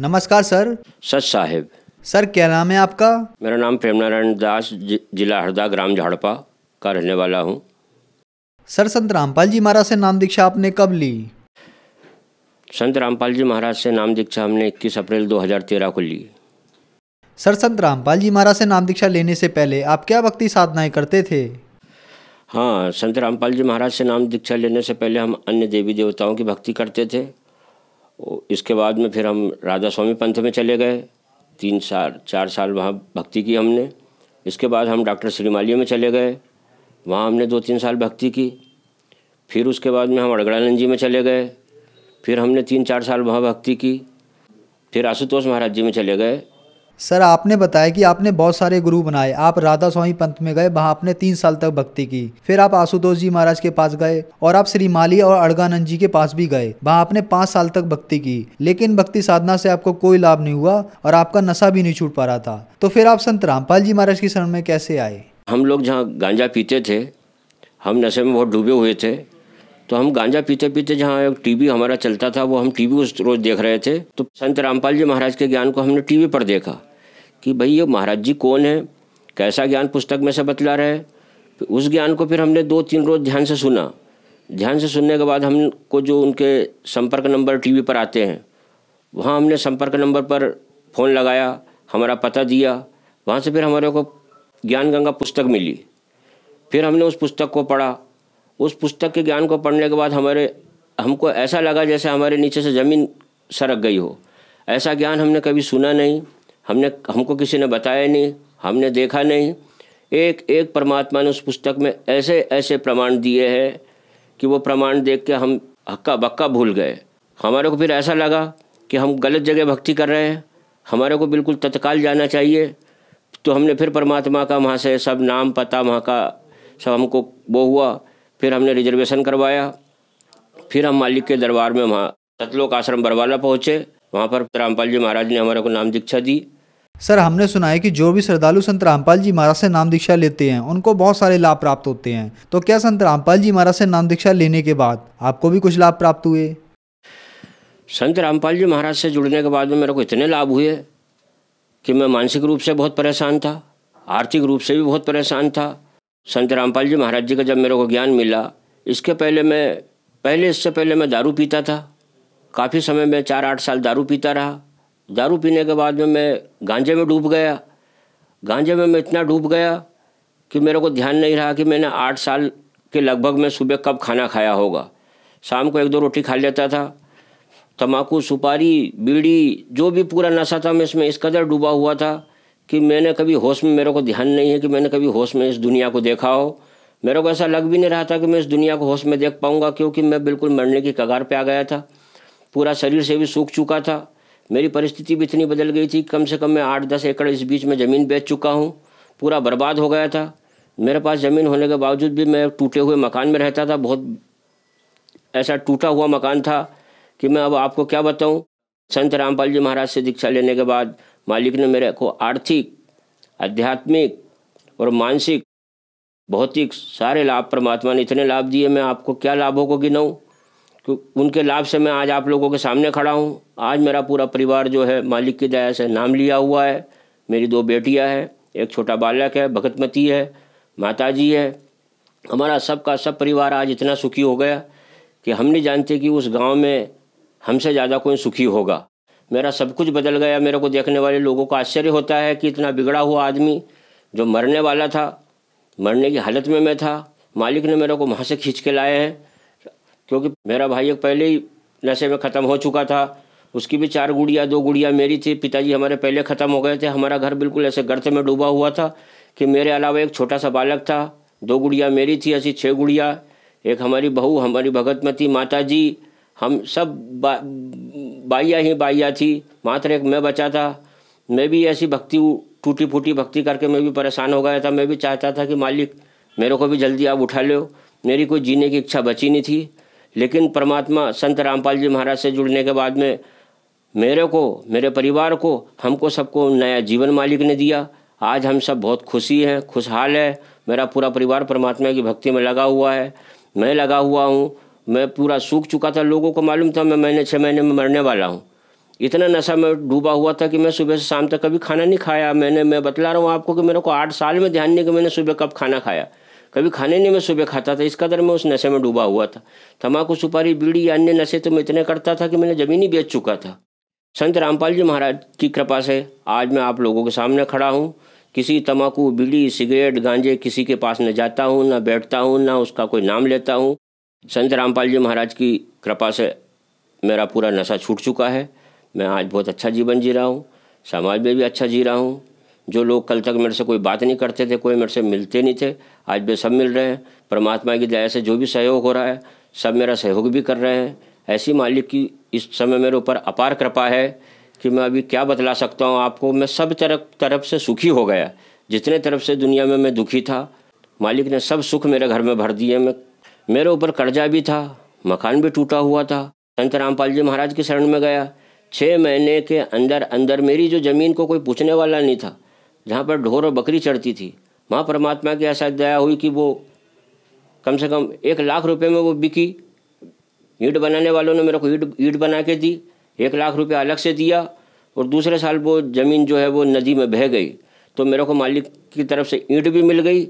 नमस्कार सर सच साहेब सर क्या नाम है आपका मेरा नाम प्रेम नारायण दास जिला हरदा ग्राम झाड़पा का रहने वाला हूँ सर संत रामपाल जी महाराज से नाम दीक्षा आपने कब ली संत रामपाल जी महाराज से नाम दीक्षा हमने 21 अप्रैल 2013 को ली सर संत रामपाल जी महाराज से नाम दीक्षा लेने से पहले आप क्या भक्ति साधनाएं करते थे हाँ संत रामपाल जी महाराज से नाम दीक्षा लेने से पहले हम अन्य देवी देवताओं की भक्ति करते थे इसके बाद में फिर हम राधा स्वामी पंथ में चले गए तीन साल चार साल वहाँ भक्ति की हमने इसके बाद हम डॉक्टर श्रीमाली में चले गए वहाँ हमने दो तीन साल भक्ति की फिर उसके बाद में हम अड़गड़ानंद जी में चले गए फिर हमने तीन चार साल वहाँ भक्ति की फिर आशुतोष महाराज जी में चले गए सर आपने बताया कि आपने बहुत सारे गुरु बनाए आप राधा स्वामी पंथ में गए वहाँ आपने तीन साल तक भक्ति की फिर आप आशुतोष जी महाराज के पास गए और आप श्री माली और अड़गानंद जी के पास भी गए वहाँ आपने पाँच साल तक भक्ति की लेकिन भक्ति साधना से आपको कोई लाभ नहीं हुआ और आपका नशा भी नहीं छूट पा रहा था तो फिर आप संत रामपाल जी महाराज की शरण में कैसे आए हम लोग जहाँ गांजा पीते थे हम नशे में बहुत डूबे हुए थे तो हम गांजा पीते पीते जहाँ एक टीवी हमारा चलता था वो हम टीवी उस रोज देख रहे थे तो संत रामपाल जी महाराज के ज्ञान को हमने टीवी पर देखा कि भाई ये महाराज जी कौन है कैसा ज्ञान पुस्तक में से बतला रहे उस ज्ञान को फिर हमने दो तीन रोज़ ध्यान से सुना ध्यान से सुनने के बाद हमको जो उनके संपर्क नंबर टीवी पर आते हैं वहाँ हमने संपर्क नंबर पर फ़ोन लगाया हमारा पता दिया वहाँ से फिर हमारे को ज्ञान गंगा पुस्तक मिली फिर हमने उस पुस्तक को पढ़ा उस पुस्तक के ज्ञान को पढ़ने के बाद हमारे हमको ऐसा लगा जैसे हमारे नीचे से ज़मीन सरक गई हो ऐसा ज्ञान हमने कभी सुना नहीं हमने हमको किसी ने बताया नहीं हमने देखा नहीं एक एक परमात्मा ने उस पुस्तक में ऐसे ऐसे प्रमाण दिए हैं कि वो प्रमाण देख के हम हक्का बक्का भूल गए हमारे को फिर ऐसा लगा कि हम गलत जगह भक्ति कर रहे हैं हमारे को बिल्कुल तत्काल जाना चाहिए तो हमने फिर परमात्मा का वहाँ से सब नाम पता वहाँ का सब हमको वो हुआ फिर हमने रिजर्वेशन करवाया फिर हम मालिक के दरबार में वहाँ सतलोक आश्रम बरवाला पहुँचे वहाँ पर रामपाल जी महाराज ने हमारे को नाम दीक्षा दी सर हमने सुना है कि जो भी श्रद्धालु संत रामपाल जी महाराज से नाम दीक्षा लेते हैं उनको बहुत सारे लाभ प्राप्त होते हैं तो क्या संत रामपाल जी महाराज से नाम दीक्षा लेने के बाद आपको भी कुछ लाभ प्राप्त हुए संत रामपाल जी महाराज से जुड़ने के बाद में मेरे को इतने लाभ हुए कि मैं मानसिक रूप से बहुत परेशान था आर्थिक रूप से भी बहुत परेशान था संत रामपाल जी महाराज जी का जब मेरे को ज्ञान मिला इसके पहले मैं पहले इससे पहले मैं दारू पीता था काफ़ी समय में चार आठ साल दारू पीता रहा दारू पीने के बाद में मैं गांजे में डूब गया गांजे में मैं इतना डूब गया कि मेरे को ध्यान नहीं रहा कि मैंने आठ साल के लगभग मैं सुबह कब खाना खाया होगा शाम को एक दो रोटी खा लेता था तम्बाकू सुपारी बीड़ी जो भी पूरा नशा था मैं इसमें इस कदर डूबा हुआ था कि मैंने कभी होश में मेरे को ध्यान नहीं है कि मैंने कभी होश में इस दुनिया को देखा हो मेरे को ऐसा लग भी नहीं रहा था कि मैं इस दुनिया को होश में देख पाऊँगा क्योंकि मैं बिल्कुल मरने की कगार पर आ गया था पूरा शरीर से भी सूख चुका था मेरी परिस्थिति भी इतनी बदल गई थी कम से कम मैं आठ दस एकड़ इस बीच में ज़मीन बेच चुका हूँ पूरा बर्बाद हो गया था मेरे पास ज़मीन होने के बावजूद भी मैं टूटे हुए मकान में रहता था बहुत ऐसा टूटा हुआ मकान था कि मैं अब आपको क्या बताऊँ संत रामपाल जी महाराज से दीक्षा लेने के बाद मालिक ने मेरे को आर्थिक आध्यात्मिक और मानसिक भौतिक सारे लाभ परमात्मा ने इतने लाभ दिए मैं आपको क्या लाभों को गिनाऊँ उनके लाभ से मैं आज आप लोगों के सामने खड़ा हूँ आज मेरा पूरा परिवार जो है मालिक की दया से नाम लिया हुआ है मेरी दो बेटियाँ हैं एक छोटा बालक है भगतमती है माता जी है हमारा सब का सब परिवार आज इतना सुखी हो गया कि हम नहीं जानते कि उस गांव में हमसे ज़्यादा कोई सुखी होगा मेरा सब कुछ बदल गया मेरे को देखने वाले लोगों को आश्चर्य होता है कि इतना बिगड़ा हुआ आदमी जो मरने वाला था मरने की हालत में मैं था मालिक ने मेरे को वहाँ से खींच के लाए हैं क्योंकि मेरा भाई एक पहले ही नशे में ख़त्म हो चुका था उसकी भी चार गुड़िया दो गुड़िया मेरी थी पिताजी हमारे पहले ख़त्म हो गए थे हमारा घर बिल्कुल ऐसे गर्त में डूबा हुआ था कि मेरे अलावा एक छोटा सा बालक था दो गुड़िया मेरी थी ऐसी छः गुड़िया एक हमारी बहू हमारी भगतमती माता जी हम सब बाइया ही बाइया थी मात्र एक मैं बचा था मैं भी ऐसी भक्ति टूटी फूटी भक्ति करके मैं भी परेशान हो गया था मैं भी चाहता था कि मालिक मेरे को भी जल्दी आप उठा लो मेरी कोई जीने की इच्छा बची नहीं थी लेकिन परमात्मा संत रामपाल जी महाराज से जुड़ने के बाद में मेरे को मेरे परिवार को हमको सबको नया जीवन मालिक ने दिया आज हम सब बहुत खुशी हैं खुशहाल है मेरा पूरा परिवार परमात्मा की भक्ति में लगा हुआ है मैं लगा हुआ हूँ मैं पूरा सूख चुका था लोगों को मालूम था मैं महीने छः महीने में मरने वाला हूँ इतना नशा में डूबा हुआ था कि मैं सुबह से शाम तक कभी खाना नहीं खाया मैंने मैं बतला रहा हूँ आपको कि मेरे को आठ साल में ध्यान नहीं कि मैंने सुबह कब खाना खाया कभी खाने नहीं मैं सुबह खाता था इस कदर मैं उस नशे में डूबा हुआ था तम्बाकू सुपारी बीड़ी या अन्य नशे तो मैं इतने करता था कि मैंने ज़मीन ही बेच चुका था संत रामपाल जी महाराज की कृपा से आज मैं आप लोगों के सामने खड़ा हूँ किसी तम्बाकू बीड़ी सिगरेट गांजे किसी के पास न जाता हूँ ना बैठता हूँ ना उसका कोई नाम लेता हूँ संत रामपाल जी महाराज की कृपा से मेरा पूरा नशा छूट चुका है मैं आज बहुत अच्छा जीवन जी रहा हूँ समाज में भी अच्छा जी रहा हूँ जो लोग कल तक मेरे से कोई बात नहीं करते थे कोई मेरे से मिलते नहीं थे आज वे सब मिल रहे हैं परमात्मा की दया से जो भी सहयोग हो रहा है सब मेरा सहयोग भी कर रहे हैं ऐसी मालिक की इस समय मेरे ऊपर अपार कृपा है कि मैं अभी क्या बतला सकता हूँ आपको मैं सब तरफ तरफ से सुखी हो गया जितने तरफ से दुनिया में मैं दुखी था मालिक ने सब सुख मेरे घर में भर दिए मैं मेरे ऊपर कर्जा भी था मकान भी टूटा हुआ था संत रामपाल जी महाराज की शरण में गया छः महीने के अंदर अंदर मेरी जो ज़मीन को कोई पूछने वाला नहीं था जहाँ पर ढोर और बकरी चढ़ती थी वहाँ परमात्मा की ऐसा दया हुई कि वो कम से कम एक लाख रुपए में वो बिकी ईट बनाने वालों ने मेरे को ईट ईट बना के दी एक लाख रुपया अलग से दिया और दूसरे साल वो ज़मीन जो है वो नदी में बह गई तो मेरे को मालिक की तरफ से ईंट भी मिल गई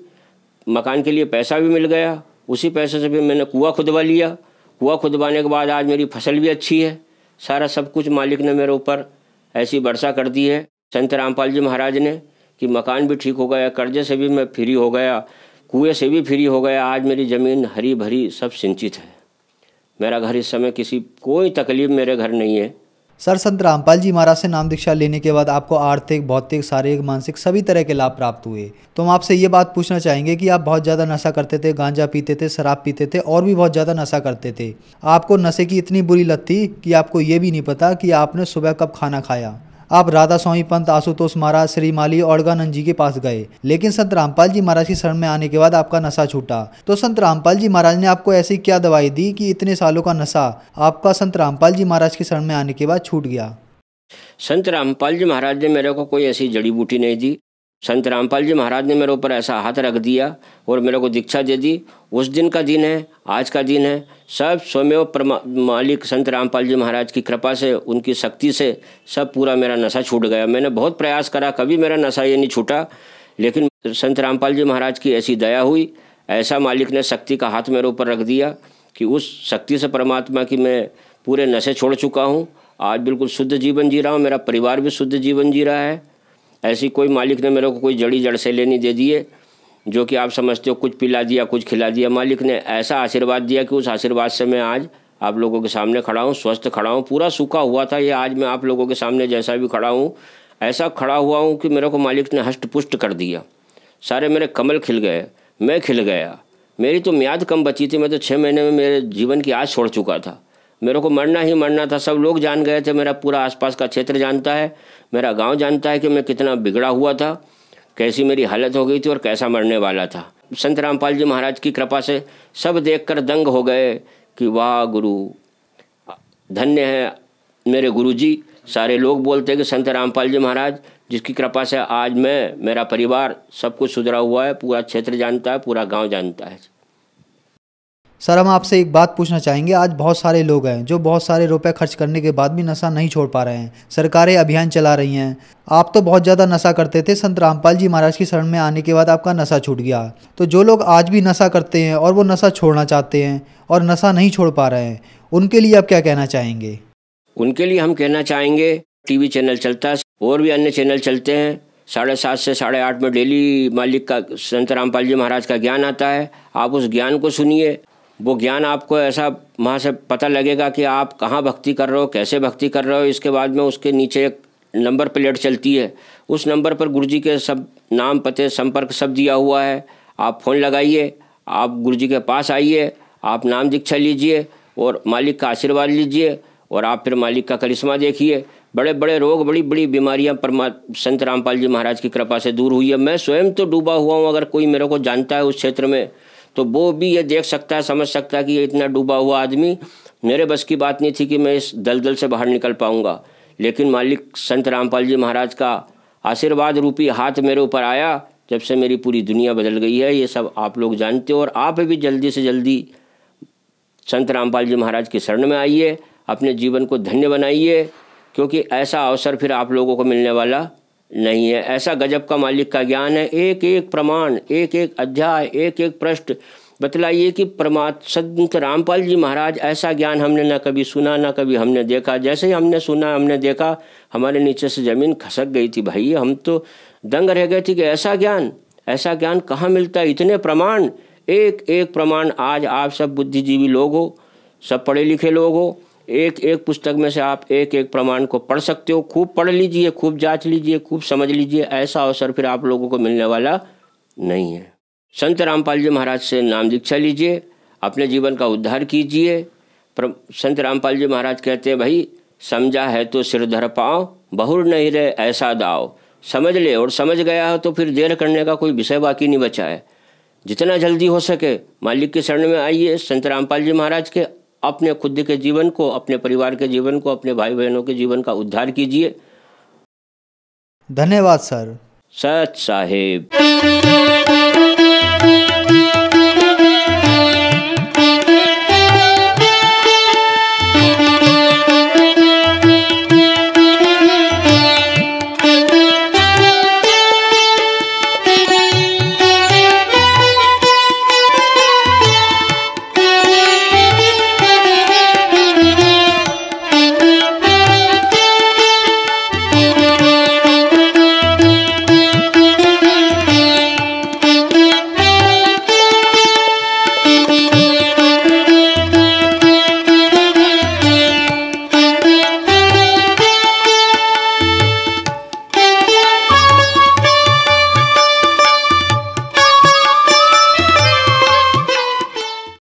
मकान के लिए पैसा भी मिल गया उसी पैसे से भी मैंने कुआ खुदवा लिया कुआ खुदवाने के बाद आज मेरी फसल भी अच्छी है सारा सब कुछ मालिक ने मेरे ऊपर ऐसी वर्षा कर दी है संत रामपाल जी महाराज ने कि मकान भी ठीक हो गया कर्जे से भी मैं फ्री हो गया कुएँ से भी फ्री हो गया आज मेरी ज़मीन हरी भरी सब सिंचित है मेरा घर इस समय किसी कोई तकलीफ मेरे घर नहीं है सर संत रामपाल जी महाराज से नाम दीक्षा लेने के बाद आपको आर्थिक भौतिक शारीरिक मानसिक सभी तरह के लाभ प्राप्त हुए तो हम आपसे ये बात पूछना चाहेंगे कि आप बहुत ज़्यादा नशा करते थे गांजा पीते थे शराब पीते थे और भी बहुत ज़्यादा नशा करते थे आपको नशे की इतनी बुरी लत थी कि आपको ये भी नहीं पता कि आपने सुबह कब खाना खाया आप राधा स्वामी पंत आशुतोष महाराज श्री माली औड़गानंद जी के पास गए लेकिन संत रामपाल जी महाराज की शरण में आने के बाद आपका नशा छूटा तो संत रामपाल जी महाराज ने आपको ऐसी क्या दवाई दी कि इतने सालों का नशा आपका संत रामपाल जी महाराज की शरण में आने के बाद छूट गया संत रामपाल जी महाराज ने मेरे को कोई ऐसी जड़ी बूटी नहीं दी संत रामपाल जी महाराज ने मेरे ऊपर ऐसा हाथ रख दिया और मेरे को दीक्षा दे दी उस दिन का दिन है आज का दिन है सब स्वमेव मालिक संत रामपाल जी महाराज की कृपा से उनकी शक्ति से सब पूरा मेरा नशा छूट गया मैंने बहुत प्रयास करा कभी मेरा नशा ये नहीं छूटा लेकिन संत रामपाल जी महाराज की ऐसी दया हुई ऐसा मालिक ने शक्ति का हाथ मेरे ऊपर रख दिया कि उस शक्ति से परमात्मा की मैं पूरे नशे छोड़ चुका हूँ आज बिल्कुल शुद्ध जीवन जी रहा हूँ मेरा परिवार भी शुद्ध जीवन जी रहा है ऐसी कोई मालिक ने मेरे को कोई जड़ी जड़ से लेनी दे दिए जो कि आप समझते हो कुछ पिला दिया कुछ खिला दिया मालिक ने ऐसा आशीर्वाद दिया कि उस आशीर्वाद से मैं आज आप लोगों के सामने खड़ा हूँ स्वस्थ खड़ा हूँ पूरा सूखा हुआ था ये आज मैं आप लोगों के सामने जैसा भी खड़ा हूँ ऐसा खड़ा हुआ हूँ कि मेरे को मालिक ने हष्ट पुष्ट कर दिया सारे मेरे कमल खिल गए मैं खिल गया मेरी तो म्याद कम बची थी मैं तो छः महीने में मेरे जीवन की आज छोड़ चुका था मेरे को मरना ही मरना था सब लोग जान गए थे मेरा पूरा आसपास का क्षेत्र जानता है मेरा गांव जानता है कि मैं कितना बिगड़ा हुआ था कैसी मेरी हालत हो गई थी और कैसा मरने वाला था संत रामपाल जी महाराज की कृपा से सब देख दंग हो गए कि वाह गुरु धन्य है मेरे गुरु जी सारे लोग बोलते हैं कि संत रामपाल जी महाराज जिसकी कृपा से आज मैं मेरा परिवार सब कुछ सुधरा हुआ है पूरा क्षेत्र जानता है पूरा गांव जानता है सर हम आपसे एक बात पूछना चाहेंगे आज बहुत सारे लोग हैं जो बहुत सारे रुपए खर्च करने के बाद भी नशा नहीं छोड़ पा रहे हैं सरकारें अभियान चला रही हैं आप तो बहुत ज़्यादा नशा करते थे संत रामपाल जी महाराज की शरण में आने के बाद आपका नशा छूट गया तो जो लोग आज भी नशा करते हैं और वो नशा छोड़ना चाहते हैं और नशा नहीं छोड़ पा रहे हैं उनके लिए आप क्या कहना चाहेंगे उनके लिए हम कहना चाहेंगे टीवी चैनल चलता है और भी अन्य चैनल चलते हैं साढ़े सात से साढ़े आठ में डेली मालिक का संत रामपाल जी महाराज का ज्ञान आता है आप उस ज्ञान को सुनिए वो ज्ञान आपको ऐसा वहाँ से पता लगेगा कि आप कहाँ भक्ति कर रहे हो कैसे भक्ति कर रहे हो इसके बाद में उसके नीचे एक नंबर प्लेट चलती है उस नंबर पर गुरु जी के सब नाम पते संपर्क सब दिया हुआ है आप फ़ोन लगाइए आप गुरु जी के पास आइए आप नाम दीक्षा लीजिए और मालिक का आशीर्वाद लीजिए और आप फिर मालिक का करिश्मा देखिए बड़े बड़े रोग बड़ी बड़ी बीमारियां परमा संत रामपाल जी महाराज की कृपा से दूर हुई है मैं स्वयं तो डूबा हुआ हूँ अगर कोई मेरे को जानता है उस क्षेत्र में तो वो भी ये देख सकता है समझ सकता है कि ये इतना डूबा हुआ आदमी मेरे बस की बात नहीं थी कि मैं इस दलदल से बाहर निकल पाऊंगा लेकिन मालिक संत रामपाल जी महाराज का आशीर्वाद रूपी हाथ मेरे ऊपर आया जब से मेरी पूरी दुनिया बदल गई है ये सब आप लोग जानते हो और आप भी जल्दी से जल्दी संत रामपाल जी महाराज की शरण में आइए अपने जीवन को धन्य बनाइए क्योंकि ऐसा अवसर फिर आप लोगों को मिलने वाला नहीं है ऐसा गजब का मालिक का ज्ञान है एक एक प्रमाण एक एक अध्याय एक एक पृष्ठ बतलाइए कि परमा संत रामपाल जी महाराज ऐसा ज्ञान हमने ना कभी सुना ना कभी हमने देखा जैसे ही हमने सुना हमने देखा हमारे नीचे से ज़मीन खसक गई थी भाई हम तो दंग रह गए थे कि ऐसा ज्ञान ऐसा ज्ञान कहाँ मिलता है इतने प्रमाण एक एक प्रमाण आज आप सब बुद्धिजीवी लोग हो सब पढ़े लिखे लोग हो एक एक पुस्तक में से आप एक एक प्रमाण को पढ़ सकते हो खूब पढ़ लीजिए खूब जांच लीजिए खूब समझ लीजिए ऐसा अवसर फिर आप लोगों को मिलने वाला नहीं है संत रामपाल जी महाराज से नाम दीक्षा लीजिए अपने जीवन का उद्धार कीजिए संत रामपाल जी महाराज कहते हैं भाई समझा है तो सिर धर पाओ बहुर नहीं रहे ऐसा दाओ समझ ले और समझ गया हो तो फिर देर करने का कोई विषय बाकी नहीं बचा है जितना जल्दी हो सके मालिक के शरण में आइए संत रामपाल जी महाराज के अपने खुद के जीवन को अपने परिवार के जीवन को अपने भाई बहनों के जीवन का उद्धार कीजिए धन्यवाद सर सच साहेब